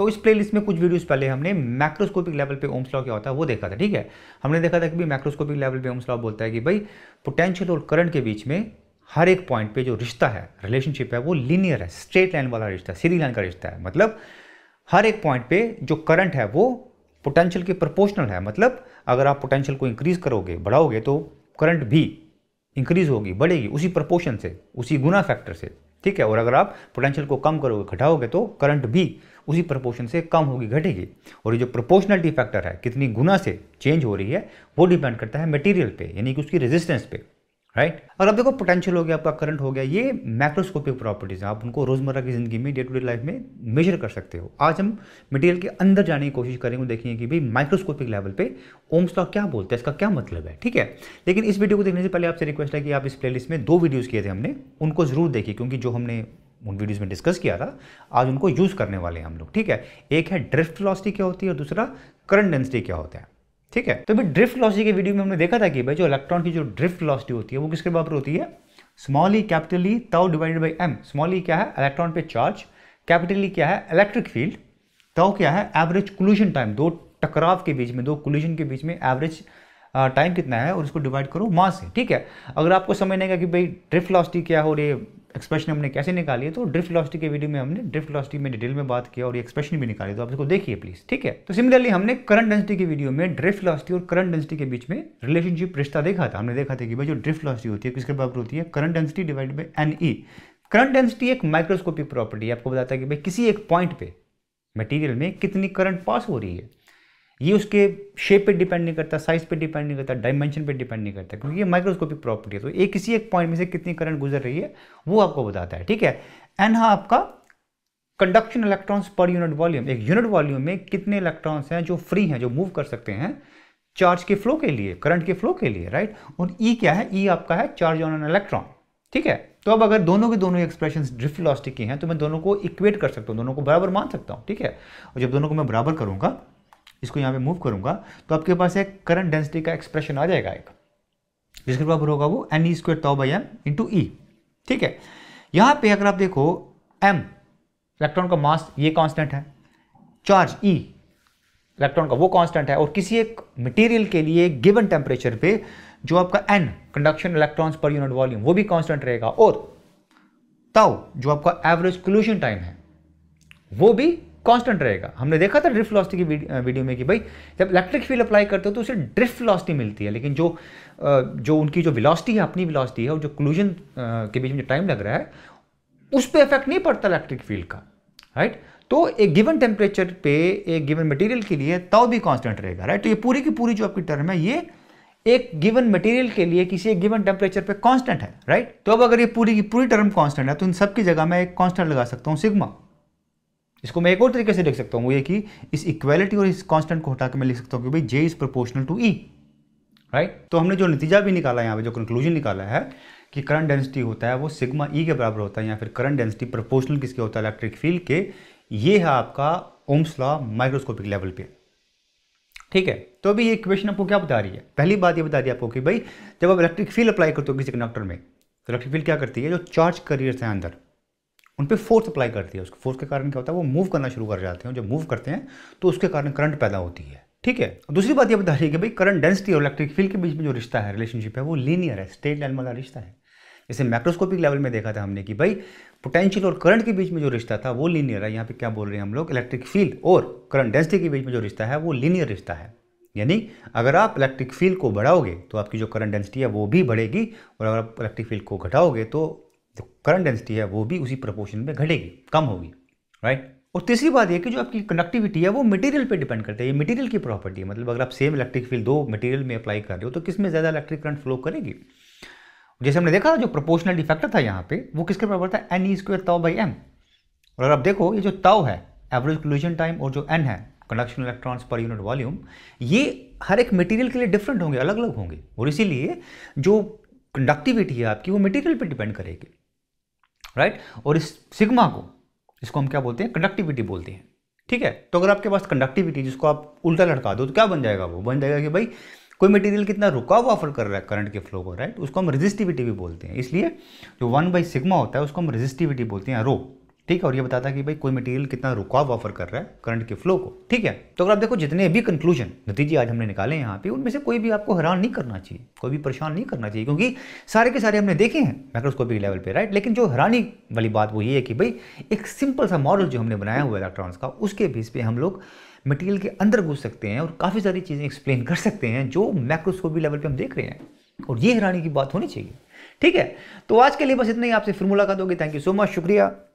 तो इस प्लेलिस्ट में कुछ वीडियोस पहले हमने मैक्रोस्कोपिक लेवल पे ओम्स लॉ क्या होता है वो देखा था ठीक है हमने देखा था कि मैक्रोस्कोपिक लेवल पे ओम्स लॉ बोलता है कि भाई पोटेंशियल और करंट के बीच में हर एक पॉइंट पे जो रिश्ता है रिलेशनशिप है वो लीनियर है स्ट्रेट लाइन वाला रिश्ता है सीधी लाइन का रिश्ता है मतलब हर एक पॉइंट पे जो करंट है वो पोटेंशियल के प्रोपोर्शनल है मतलब अगर आप पोटेंशियल को इंक्रीज करोगे बढ़ाओगे तो करंट भी इंक्रीज होगी बढ़ेगी उसी प्रपोर्शन से उसी गुना फैक्टर से ठीक है और अगर आप पोटेंशियल को कम करोगे घटाओगे तो करंट भी उसी प्रपोर्शन से कम होगी घटेगी और ये जो प्रोपोर्शनलिटी फैक्टर है कितनी गुना से चेंज हो रही है वो डिपेंड करता है मटेरियल पे यानी कि उसकी रेजिस्टेंस पे राइट right? और अब देखो पोटेंशियल हो गया आपका करंट हो गया ये मैक्रोस्कोपिक प्रॉपर्टीज़ हैं आप उनको रोज़मर्रा की ज़िंदगी में डे टू डे लाइफ में मेजर कर सकते हो आज हम मटेरियल के अंदर जाने की कोशिश करेंगे देखेंगे कि भाई माइक्रोस्कोपिक लेवल पे ओम्स लॉ क्या बोलते हैं इसका क्या मतलब है ठीक है लेकिन इस वीडियो को देखने से पहले आपसे रिक्वेस्ट है कि आप इस प्ले में दो वीडियोज़ किए थे हमने उनको ज़रूर देखिए क्योंकि जो हमने उन वीडियोज़ में डिस्कस किया था आज उनको यूज़ करने वाले हैं हम लोग ठीक है एक है ड्रिफ्ट फिलोसिटी क्या होती है और दूसरा करंट डेंसिटी क्या होता है ठीक है तो अभी ड्रिफ्ट लॉसिटी के वीडियो में हमने देखा था कि भाई जो इलेक्ट्रॉन की जो ड्रिफ्ट लॉसिटी होती है वो किसके बराबर होती है small E capital E tau divided by M small E क्या है इलेक्ट्रॉन पे चार्ज कैपिटल ई क्या है इलेक्ट्रिक फील्ड ताउ क्या है एवरेज कोल्यूशन टाइम दो टकराव के बीच में दो कोल्यूशन के बीच में एवरेज टाइम कितना है और इसको डिवाइड करो मास से ठीक है अगर आपको समझ नहीं कि भाई ड्रिफ्ट लॉस्टी क्या हो रही है एक्सप्रेशन हमने कैसे निकाली है तो ड्रिफ्ट लॉस्टी के वीडियो में हमने ड्रिफ्ट लॉस्टी में डिटेल में बात किया और ये एक्सप्रेशन भी निकाली तो आप इसको देखिए प्लीज ठीक है तो सिमिलरली हमने करंट डेंसिटी की वीडियो में ड्रिफ्ट लॉस्टी और करंट डेंसिटी के बीच में रिलेशनशिप रिश्ता देखा था हमने देखा था कि भाई जो ड्रिफ्ट लॉस्टी होती है किसके बराबर होती है current density divide by N E current density एक माइक्रोस्कोपिक प्रॉपर्टी आपको बताता है कि भाई किसी एक पॉइंट पे मटेरियल में कितनी करंट पास हो रही है ये उसके शेप पे डिपेंड नहीं करता साइज पे डिपेंड नहीं करता डायमेंशन पे डिपेंड नहीं करता क्योंकि ये माइक्रोस्कोपिक प्रॉपर्टी है तो एक किसी एक पॉइंट में से कितनी करंट गुजर रही है वो आपको बताता है ठीक है एंड हाँ आपका conduction electrons per unit volume एक यूनिट वॉल्यूम में कितने इलेक्ट्रॉन्स हैं जो फ्री हैं जो मूव कर सकते हैं चार्ज के फ्लो के लिए करंट के फ्लो के लिए राइट और ई e क्या है ई e आपका है चार्ज ऑन एन इलेक्ट्रॉन ठीक है तो अब अगर दोनों के दोनों एक्सप्रेशन ड्रिफ्ट वेलोसिटी के हैं तो मैं दोनों को इक्वेट कर सकता हूँ दोनों को बराबर मान सकता हूँ ठीक है और जब दोनों को मैं बराबर करूँगा इसको यहाँ पे मूव करूंगा तो आपके पास एक करंट डेंसिटी का एक्सप्रेशन आ जाएगा एक जिसके बराबर होगा वो N E square tau by M into E ठीक है यहाँ पे अगर आप देखो एम इलेक्ट्रॉन का मास ये कांस्टेंट है चार्ज ई इलेक्ट्रॉन का वो कांस्टेंट है और किसी एक मटेरियल के लिए गिवन टेम्परेचर पे जो आपका N conduction electrons per unit volume वो भी कॉन्स्टेंट रहेगा और ताओ जो आपका एवरेज क्लूशन टाइम है वो भी कांस्टेंट रहेगा हमने देखा था ड्रिफ्ट वेलोसिटी की वीडियो में कि भाई जब इलेक्ट्रिक फील्ड अप्लाई करते हो तो उसे ड्रिफ्ट वेलोसिटी मिलती है लेकिन जो जो उनकी जो विलॉसिटी है अपनी विलॉसिटी है और जो क्लूजन के बीच में जो टाइम लग रहा है उस पर इफेक्ट नहीं पड़ता इलेक्ट्रिक फील्ड का राइट तो एक गिवन टेम्परेचर पे एक गिवन मटेरियल के लिए तब भी कॉन्स्टेंट रहेगा राइट तो ये पूरी की पूरी जो आपकी टर्म है ये एक गिवन मटेरियल के लिए किसी एक गिवन टेम्परेचर पे कांस्टेंट है राइट तो अब अगर ये पूरी की पूरी टर्म कांस्टेंट है तो इन सब की जगह मैं एक कांस्टेंट लगा सकता हूँ सिग्मा इसको मैं एक और तरीके से देख सकता हूँ वो ये कि इस इक्वेलिटी और इस कांस्टेंट को हटा के मैं लिख सकता हूँ कि भाई J is proportional to E right तो हमने जो नतीजा भी निकाला यहाँ पे जो कंक्लूजन निकाला है कि करंट डेंसिटी होता है वो सिग्मा ई e के बराबर होता है या फिर करंट डेंसिटी प्रोपोर्शनल किसके होता है इलेक्ट्रिक फील्ड के ये है आपका ओम्स लॉ माइक्रोस्कोपिक लेवल पे ठीक है तो अभी ये क्वेश्चन आपको क्या बता रही है पहली बात ये बता रही है आपको कि भाई जब आप इलेक्ट्रिक फील्ड अप्लाई करते हो किसी कंडक्टर में तो इलेक्ट्रिक फील्ड क्या करती है जो चार्ज करियर है अंदर उन पर फोर्स अप्लाई करती है उसके फोर्स के कारण क्या होता है वो मूव करना शुरू कर जाते हैं जब मूव करते हैं तो उसके कारण करंट पैदा होती है ठीक है दूसरी बात ये बता रही है कि भाई करंट डेंसिटी और इलेक्ट्रिक फील्ड के बीच में जो रिश्ता है रिलेशनशिप है वो लीनियर है स्टेट लाइन वाला रिश्ता है जैसे मैक्रोस्कोपिक लेवल में देखा था हमने कि भाई पोटेंशियल और करंट के बीच में जो रिश्ता था वो लीनियर है यहाँ पे क्या बोल रहे हैं हम लोग इलेक्ट्रिक फील्ड और करंट डेंसिटी के बीच में जो रिश्ता है वो लीनियर रिश्ता है यानी अगर आप इलेक्ट्रिक फील्ड को बढ़ाओगे तो आपकी जो करंट डेंसिटी है वो भी बढ़ेगी और अगर आप इलेक्ट्रिक फील्ड को घटाओगे तो करंट डेंसिटी है वो भी उसी प्रपोर्शन में घटेगी कम होगी राइट और तीसरी बात यह कि जो आपकी कंडक्टिविटी है वो मटेरियल पे डिपेंड करता है ये मटेरियल की प्रॉपर्टी है मतलब अगर आप सेम इलेक्ट्रिक फील्ड दो मटेरियल में अप्लाई कर रहे हो तो किस में ज़्यादा इलेक्ट्रिक करंट फ्लो करेगी जैसे हमने देखा जो प्रोपोर्शनल डिफेक्टर था यहाँ पे वो किसके बराबर था N E square tau by M और अगर आप देखो ये जो ताव है एवरेज क्लूजन टाइम और जो एन है conduction electrons per unit volume ये हर एक मटेरियल के लिए डिफरेंट होंगे अलग अलग होंगे और इसीलिए जो कंडक्टिविटी है आपकी वो मटेरियल पर डिपेंड करेगी राइट और इस सिग्मा को इसको हम क्या बोलते हैं कंडक्टिविटी बोलते हैं ठीक है तो अगर आपके पास कंडक्टिविटी जिसको आप उल्टा लटका दो तो क्या बन जाएगा वो बन जाएगा कि भाई कोई मटेरियल कितना रुका हुआ ऑफर कर रहा है करंट के फ्लो को राइट उसको हम रेजिस्टिविटी भी बोलते हैं इसलिए जो वन बाई सिग्मा होता है उसको हम रेजिस्टिविटी बोलते हैं रो ठीक है और ये बताता है कि भाई कोई मटेरियल कितना रुकाव ऑफर कर रहा है करंट के फ्लो को ठीक है तो अगर आप देखो जितने भी कंक्लूजन नतीजे आज हमने निकाले यहाँ पे उनमें से कोई भी आपको हैरान नहीं करना चाहिए कोई भी परेशान नहीं करना चाहिए क्योंकि सारे के सारे हमने देखे हैं माइक्रोस्कोपिक लेवल पर राइट लेकिन जो हैरानी वाली बात वो ये है कि भाई एक सिंपल सा मॉडल जो हमने बनाया हुआ इलेक्ट्रॉन्स का उसके बेस पर हम लोग मटीरियल के अंदर घुस सकते हैं और काफ़ी सारी चीज़ें एक्सप्लेन कर सकते हैं जो माइक्रोस्कोपिक लेवल पर हम देख रहे हैं और ये हैरानी की बात होनी चाहिए ठीक है तो आज के लिए बस इतना ही आपसे फिर मुलाकात होगी थैंक यू सो मच शुक्रिया